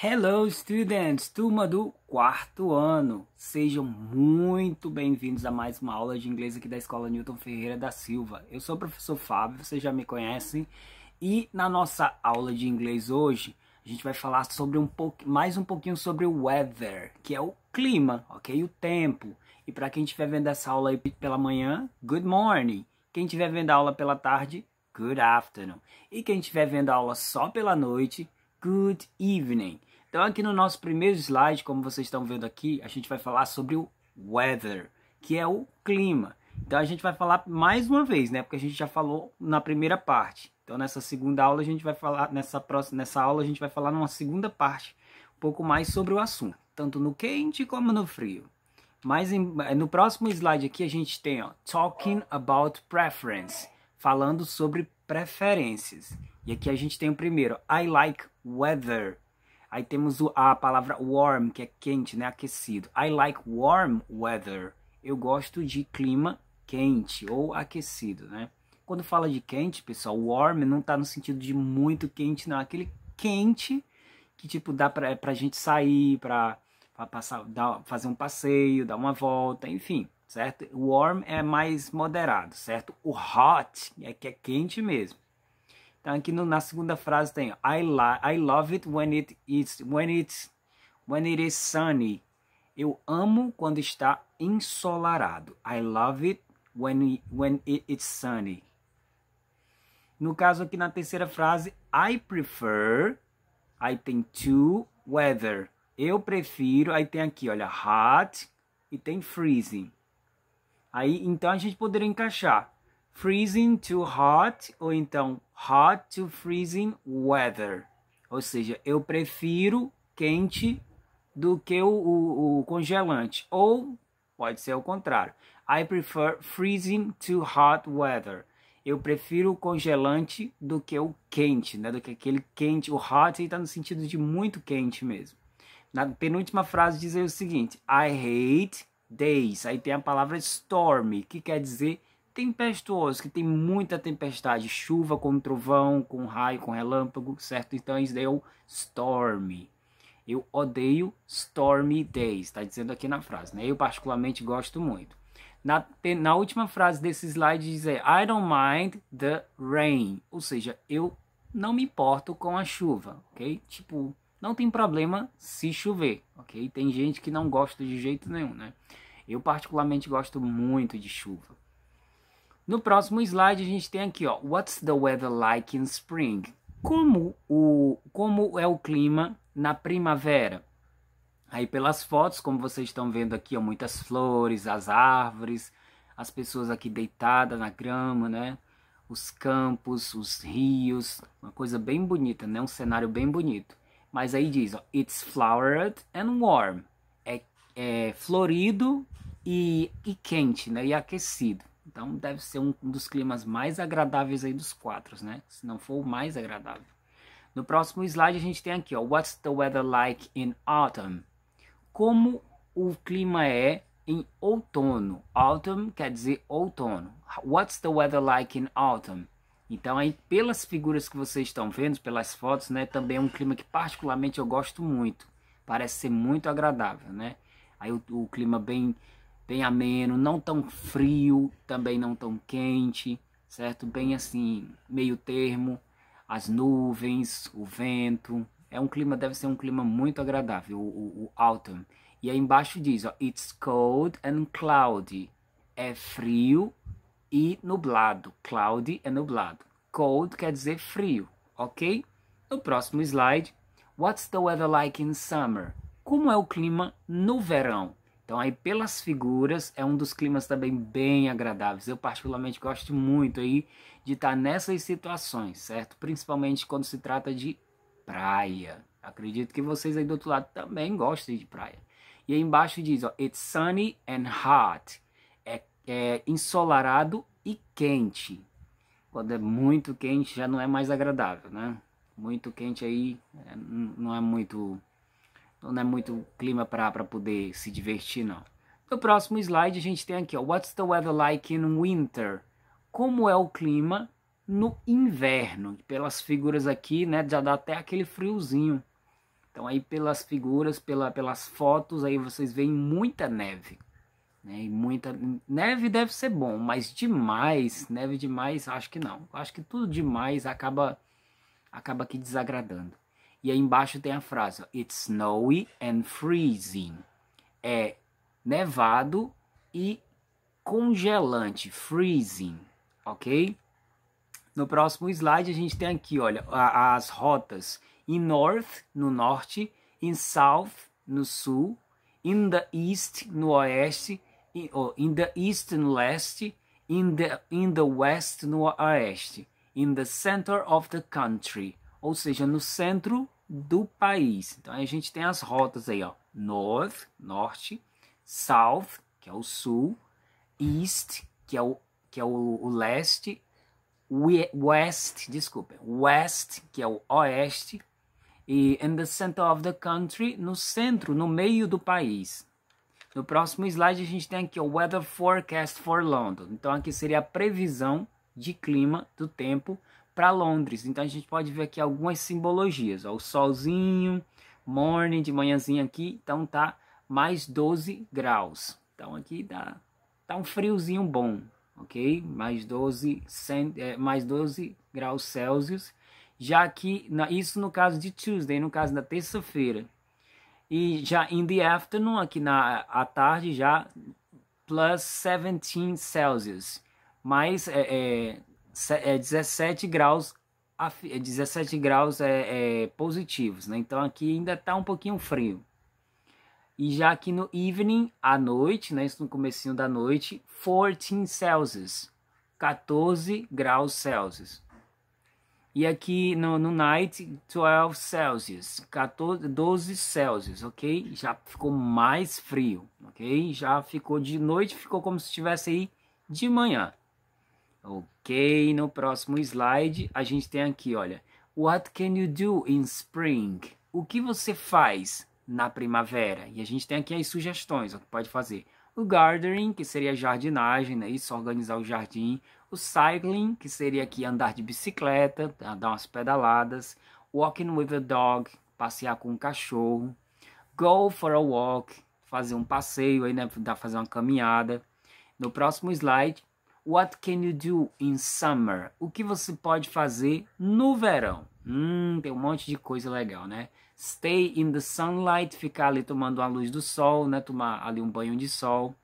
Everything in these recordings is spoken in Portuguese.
Hello students, turma do quarto ano. Sejam muito bem-vindos a mais uma aula de inglês aqui da Escola Newton Ferreira da Silva. Eu sou o professor Fábio, vocês já me conhecem, e na nossa aula de inglês hoje, a gente vai falar sobre um pouco mais um pouquinho sobre o weather, que é o clima, OK? O tempo. E para quem estiver vendo essa aula aí pela manhã, good morning. Quem estiver vendo a aula pela tarde, good afternoon. E quem estiver vendo a aula só pela noite, good evening. Então aqui no nosso primeiro slide, como vocês estão vendo aqui, a gente vai falar sobre o weather, que é o clima. Então a gente vai falar mais uma vez, né? Porque a gente já falou na primeira parte. Então nessa segunda aula a gente vai falar nessa próxima nessa aula a gente vai falar numa segunda parte um pouco mais sobre o assunto, tanto no quente como no frio. Mas em, eh, no próximo slide aqui a gente tem ó, Talking about Preference, falando sobre preferências. E aqui a gente tem o primeiro, I like weather. Aí temos o, a palavra warm, que é quente, né, aquecido. I like warm weather. Eu gosto de clima quente ou aquecido, né? Quando fala de quente, pessoal, warm não está no sentido de muito quente, não. É aquele quente que, tipo, dá para é pra gente sair, para para passar, dar, fazer um passeio, dar uma volta, enfim, certo? O warm é mais moderado, certo? O hot é que é quente mesmo. Então aqui no, na segunda frase tem I, li, I love it when it is when it's when it is sunny. Eu amo quando está ensolarado. I love it when, when it, it's sunny. No caso aqui na terceira frase, I prefer, I think to, weather. Eu prefiro. Aí tem aqui, olha, hot e tem freezing. Aí então a gente poderia encaixar freezing to hot ou então hot to freezing weather. Ou seja, eu prefiro quente do que o, o, o congelante. Ou pode ser o contrário. I prefer freezing to hot weather. Eu prefiro o congelante do que o quente, né? Do que aquele quente. O hot está no sentido de muito quente mesmo. Na penúltima frase diz o seguinte: I hate days. Aí tem a palavra stormy, que quer dizer tempestuoso, que tem muita tempestade, chuva com trovão, com raio, com relâmpago, certo? Então isso daí é o storm. Eu odeio stormy days, está dizendo aqui na frase, né? Eu particularmente gosto muito. Na, na última frase desse slide diz I don't mind the rain, ou seja, eu não me importo com a chuva, ok? Tipo, não tem problema se chover, ok? Tem gente que não gosta de jeito nenhum, né? Eu particularmente gosto muito de chuva. No próximo slide a gente tem aqui, ó, What's the weather like in spring? Como, o, como é o clima na primavera? Aí pelas fotos, como vocês estão vendo aqui, ó, muitas flores, as árvores, as pessoas aqui deitadas na grama, né? Os campos, os rios, uma coisa bem bonita, né? Um cenário bem bonito. Mas aí diz, ó, it's flowered and warm. É, é florido e, e, quente, né? E aquecido. Então deve ser um, dos climas mais agradáveis aí dos quatro, né? Se não for o mais agradável. No próximo slide a gente tem aqui, ó, what's the weather like in autumn? Como o clima é em outono. Autumn quer dizer outono. What's the weather like in autumn? Então aí pelas figuras que vocês estão vendo, pelas fotos, né, também é um clima que particularmente eu gosto muito. Parece ser muito agradável, né? Aí o, o clima bem bem ameno, não tão frio, também não tão quente, certo? Bem assim, meio termo, as nuvens, o vento. É um clima, deve ser um clima muito agradável, o, o, o autumn. E aí embaixo diz, ó, it's cold and cloudy. É frio e nublado. Cloudy é nublado. Cold quer dizer frio, ok? No próximo slide, what's the weather like in summer? Como é o clima no verão? Então aí pelas figuras é um dos climas também bem agradáveis. Eu particularmente gosto muito aí de estar tá nessas situações, certo? Principalmente quando se trata de praia. Acredito que vocês aí do outro lado também gostem de praia. E aí embaixo diz, ó, it's sunny and hot. É, é ensolarado e quente. Quando é muito quente já não é mais agradável, né? Muito quente aí é, não é muito não é muito clima para poder se divertir não. No próximo slide a gente tem aqui, ó, what's the weather like in winter? Como é o clima no inverno? Pelas figuras aqui, né, já dá até aquele friozinho. Então aí pelas figuras, pela, pelas fotos, aí vocês veem muita neve. Né? E muita neve deve ser bom, mas demais, neve demais, acho que não. Acho que tudo demais acaba acaba aqui desagradando. E aí embaixo tem a frase: It's snowy and freezing. É nevado e congelante, freezing, ok? No próximo slide a gente tem aqui, olha, as rotas in north no norte, in south no sul, in the east no oeste in, oh, in the east no leste, in the, in the west no oeste, in the center of the country, ou seja, no centro do país. Então a gente tem as rotas aí, ó, north, norte, south, que é o sul, east, que é o, que é o, o leste, west, desculpa, west, que é o oeste, e in the center of the country, no centro, no meio do país. No próximo slide a gente tem aqui o Weather Forecast for London. Então aqui seria a previsão de clima do tempo para Londres. Então a gente pode ver aqui algumas simbologias, ó, o solzinho, morning de manhãzinha aqui, então tá mais 12 graus. Então aqui dá tá um friozinho bom, ok? Mais 12, é, mais 12 graus Celsius. Já que, na, isso no caso de Tuesday, no caso da terça-feira, e já in the afternoon, aqui na à tarde, já plus 17 Celsius, mais é, é, é 17 graus 17 é graus é, é, positivos, né? Então aqui ainda está um pouquinho frio. E já aqui no evening, à noite, né? Isso no comecinho da noite, 14 Celsius, 14 graus Celsius. E aqui no, no night, 12 Celsius, 14, 12 Celsius, ok? Já ficou mais frio, ok? Já ficou de noite, ficou como se estivesse aí de manhã. Ok, no próximo slide a gente tem aqui, olha. What can you do in spring? O que você faz na primavera? E a gente tem aqui as sugestões, o que pode fazer. O gardening, que seria jardinagem, né? Isso, organizar o jardim o cycling, que seria aqui andar de bicicleta, dar umas pedaladas, walking with a dog, passear com um cachorro, go for a walk, fazer um passeio aí, né, dar fazer uma caminhada. No próximo slide, what can you do in summer? O que você pode fazer no verão? Hum, tem um monte de coisa legal, né? Stay in the sunlight, ficar ali tomando a luz do sol, né, tomar ali um banho de sol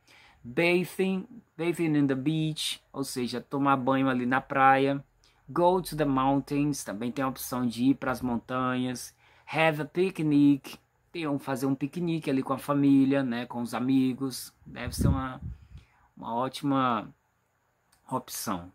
bathing, bathing in the beach, ou seja, tomar banho ali na praia. Go to the mountains, também tem a opção de ir para as montanhas. Have a picnic, tem um, fazer um piquenique ali com a família, né, com os amigos. Deve ser uma, uma ótima opção.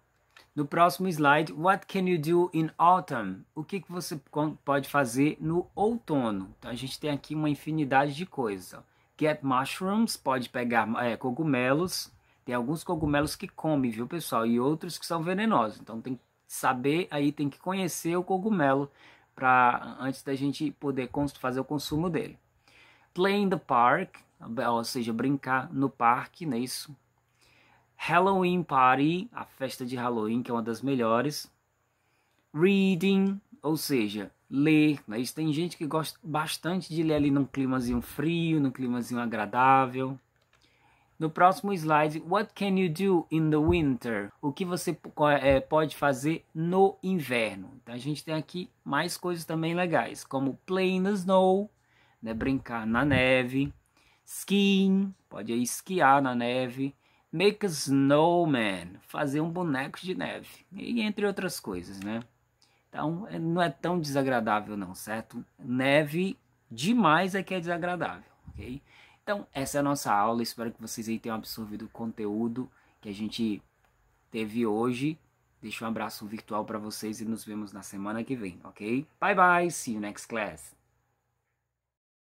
No próximo slide, what can you do in autumn? O que, que você pode fazer no outono? Então, a gente tem aqui uma infinidade de coisas get mushrooms, pode pegar é, cogumelos. Tem alguns cogumelos que come, viu, pessoal? E outros que são venenosos. Então tem que saber aí, tem que conhecer o cogumelo para antes da gente poder fazer o consumo dele. Play in the park, ou seja, brincar no parque, não é isso? Halloween party, a festa de Halloween, que é uma das melhores. Reading, ou seja, ler. Né? Isso tem gente que gosta bastante de ler ali num climazinho frio, num climazinho agradável. No próximo slide, what can you do in the winter? O que você é, é, pode fazer no inverno? Então a gente tem aqui mais coisas também legais, como play in the snow, né, brincar na neve, skiing, pode esquiar na neve, make a snowman, fazer um boneco de neve, e entre outras coisas, né? Então, é, não é tão desagradável não, certo? Neve demais é que é desagradável, ok? Então, essa é a nossa aula. Espero que vocês aí tenham absorvido o conteúdo que a gente teve hoje. Deixo um abraço virtual para vocês e nos vemos na semana que vem, ok? Bye bye, see you next class.